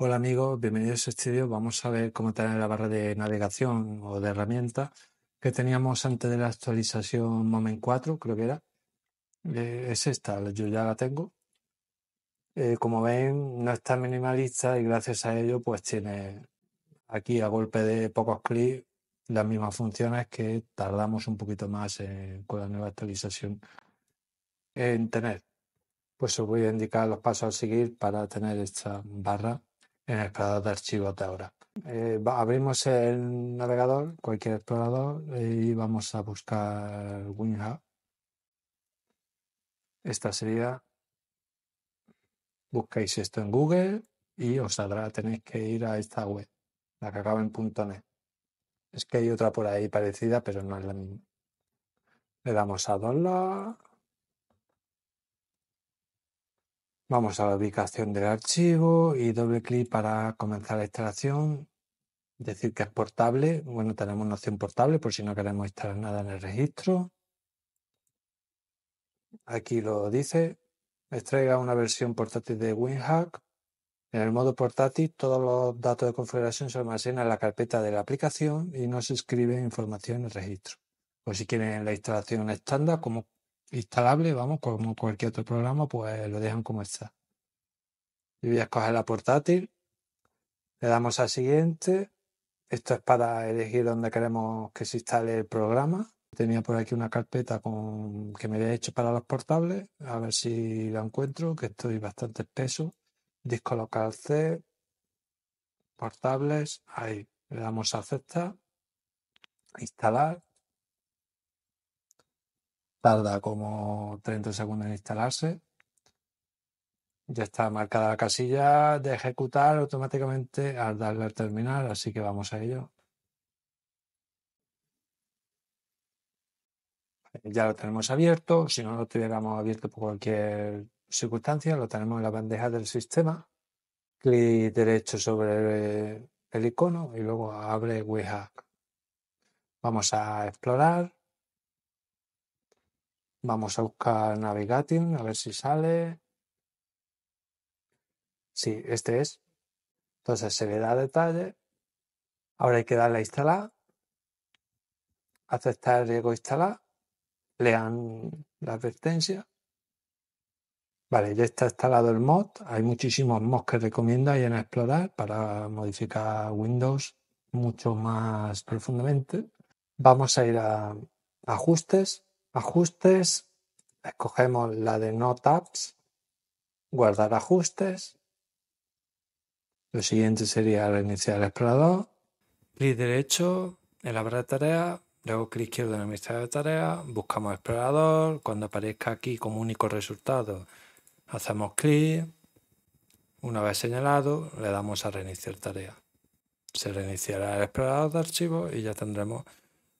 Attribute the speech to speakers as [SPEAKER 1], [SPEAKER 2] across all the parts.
[SPEAKER 1] Hola amigos, bienvenidos a este vídeo. Vamos a ver cómo tener la barra de navegación o de herramienta que teníamos antes de la actualización Moment 4, creo que era. Eh, es esta, yo ya la tengo. Eh, como ven, no está minimalista y gracias a ello pues tiene aquí a golpe de pocos clics las mismas funciones que tardamos un poquito más con la nueva actualización en tener. Pues os voy a indicar los pasos a seguir para tener esta barra en el explorador de archivos de ahora. Eh, abrimos el navegador, cualquier explorador, y vamos a buscar WinHub. Esta sería, buscáis esto en Google y os saldrá, tenéis que ir a esta web, la que acaba en .net. Es que hay otra por ahí parecida, pero no es la misma. Le damos a download Vamos a la ubicación del archivo y doble clic para comenzar la instalación. Decir que es portable. Bueno, tenemos una opción portable por si no queremos instalar nada en el registro. Aquí lo dice. Extraiga una versión portátil de WinHack. En el modo portátil, todos los datos de configuración se almacenan en la carpeta de la aplicación y no se escribe información en el registro. O si quieren la instalación estándar, como instalable, vamos, como cualquier otro programa, pues lo dejan como está. Y voy a escoger la portátil, le damos a siguiente. Esto es para elegir dónde queremos que se instale el programa. Tenía por aquí una carpeta con, que me había hecho para los portables. A ver si la encuentro, que estoy bastante espeso. Disco local C, portables, ahí. Le damos a aceptar, instalar. Tarda como 30 segundos en instalarse. Ya está marcada la casilla de ejecutar automáticamente al darle al terminal, así que vamos a ello. Ya lo tenemos abierto. Si no lo tuviéramos abierto por cualquier circunstancia, lo tenemos en la bandeja del sistema. Clic derecho sobre el icono y luego abre WeHack. Vamos a explorar. Vamos a buscar Navigating, a ver si sale. Sí, este es. Entonces se le da detalle. Ahora hay que darle a instalar. Aceptar y instalar. Lean la advertencia. Vale, ya está instalado el mod. Hay muchísimos mods que recomiendo y en explorar para modificar Windows mucho más profundamente. Vamos a ir a ajustes ajustes, escogemos la de no tabs, guardar ajustes. Lo siguiente sería reiniciar el explorador. Clic derecho, en la barra de tarea, luego clic izquierdo en la lista de tarea, buscamos explorador, cuando aparezca aquí como único resultado, hacemos clic, una vez señalado, le damos a reiniciar tarea. Se reiniciará el explorador de archivos y ya tendremos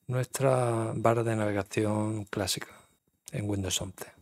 [SPEAKER 1] nuestra barra de navegación clásica en Windows 11.